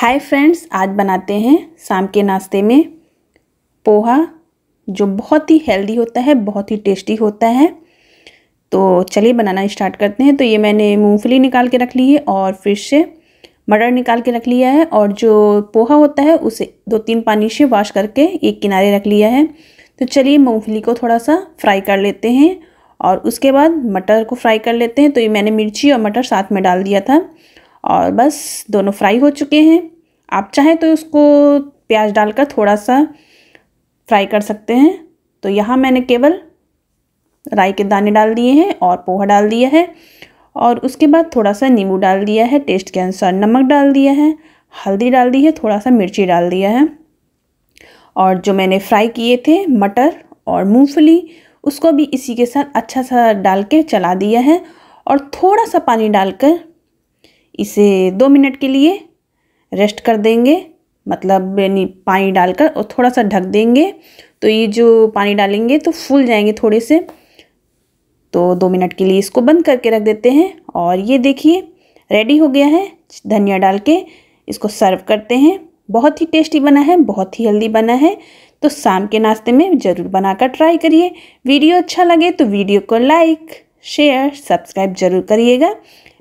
hi friends आज बनाते हैं शाम के नाश्ते में पोहा जो बहुत ही हेल्दी होता है बहुत ही टेस्टी होता है तो चलिए बनाना स्टार्ट करते हैं तो ये मैंने मूंगफली निकाल के रख ली है और फिर से मटर निकाल के रख लिया है और जो पोहा होता है उसे दो तीन पानी से वॉश करके एक किनारे रख लिया है तो चलिए मूंगफली को थोड़ा सा फ्राई कर लेते हैं और उसके बाद मटर को फ्राई कर लेते हैं तो ये मैंने मिर्ची और मटर साथ में डाल दिया था और बस दोनों फ्राई हो चुके हैं आप चाहें तो उसको प्याज डालकर थोड़ा सा फ्राई कर सकते हैं तो यहाँ मैंने केवल राई के दाने डाल दिए हैं और पोहा डाल दिया है और उसके बाद थोड़ा सा नींबू डाल दिया है टेस्ट के अनुसार नमक डाल दिया है हल्दी डाल दी है थोड़ा सा मिर्ची डाल दिया है और जो मैंने फ्राई किए थे मटर और मूंगफली उसको भी इसी के साथ अच्छा सा डाल के चला दिया है और थोड़ा सा पानी डालकर इसे दो मिनट के लिए रेस्ट कर देंगे मतलब यानी पानी डालकर और थोड़ा सा ढक देंगे तो ये जो पानी डालेंगे तो फूल जाएंगे थोड़े से तो दो मिनट के लिए इसको बंद करके रख देते हैं और ये देखिए रेडी हो गया है धनिया डाल के इसको सर्व करते हैं बहुत ही टेस्टी बना है बहुत ही हेल्दी बना है तो शाम के नाश्ते में ज़रूर बनाकर ट्राई करिए वीडियो अच्छा लगे तो वीडियो को लाइक शेयर सब्सक्राइब जरूर करिएगा